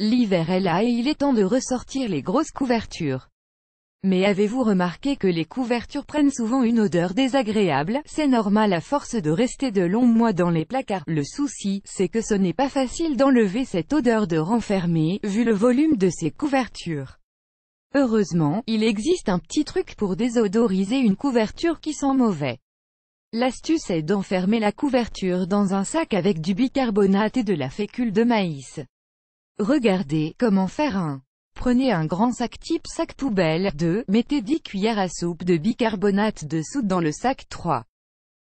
L'hiver est là et il est temps de ressortir les grosses couvertures. Mais avez-vous remarqué que les couvertures prennent souvent une odeur désagréable C'est normal à force de rester de longs mois dans les placards. Le souci, c'est que ce n'est pas facile d'enlever cette odeur de renfermé, vu le volume de ces couvertures. Heureusement, il existe un petit truc pour désodoriser une couverture qui sent mauvais. L'astuce est d'enfermer la couverture dans un sac avec du bicarbonate et de la fécule de maïs. Regardez, comment faire un. Prenez un grand sac type sac poubelle, 2, mettez 10 cuillères à soupe de bicarbonate de soude dans le sac 3.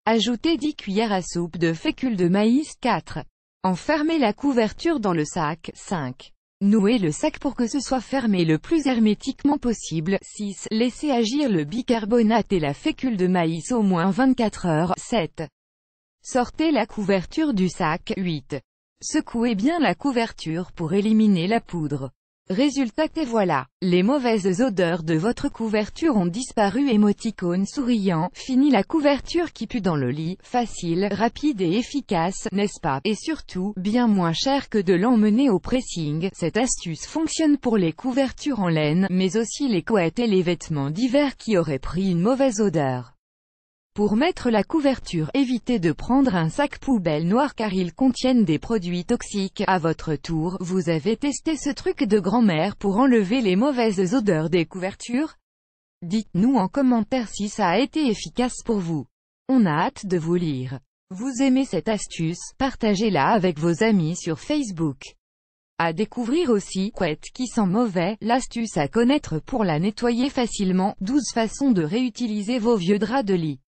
Ajoutez 10 cuillères à soupe de fécule de maïs 4. Enfermez la couverture dans le sac 5. Nouez le sac pour que ce soit fermé le plus hermétiquement possible. 6. Laissez agir le bicarbonate et la fécule de maïs au moins 24 heures. 7. Sortez la couverture du sac. 8. Secouez bien la couverture pour éliminer la poudre. Résultat et voilà, les mauvaises odeurs de votre couverture ont disparu émoticône souriant, fini la couverture qui pue dans le lit, facile, rapide et efficace, n'est-ce pas Et surtout, bien moins cher que de l'emmener au pressing, cette astuce fonctionne pour les couvertures en laine, mais aussi les couettes et les vêtements d'hiver qui auraient pris une mauvaise odeur. Pour mettre la couverture, évitez de prendre un sac poubelle noir car ils contiennent des produits toxiques. À votre tour, vous avez testé ce truc de grand-mère pour enlever les mauvaises odeurs des couvertures Dites-nous en commentaire si ça a été efficace pour vous. On a hâte de vous lire. Vous aimez cette astuce, partagez-la avec vos amis sur Facebook. À découvrir aussi, couette qui sent mauvais, l'astuce à connaître pour la nettoyer facilement, 12 façons de réutiliser vos vieux draps de lit.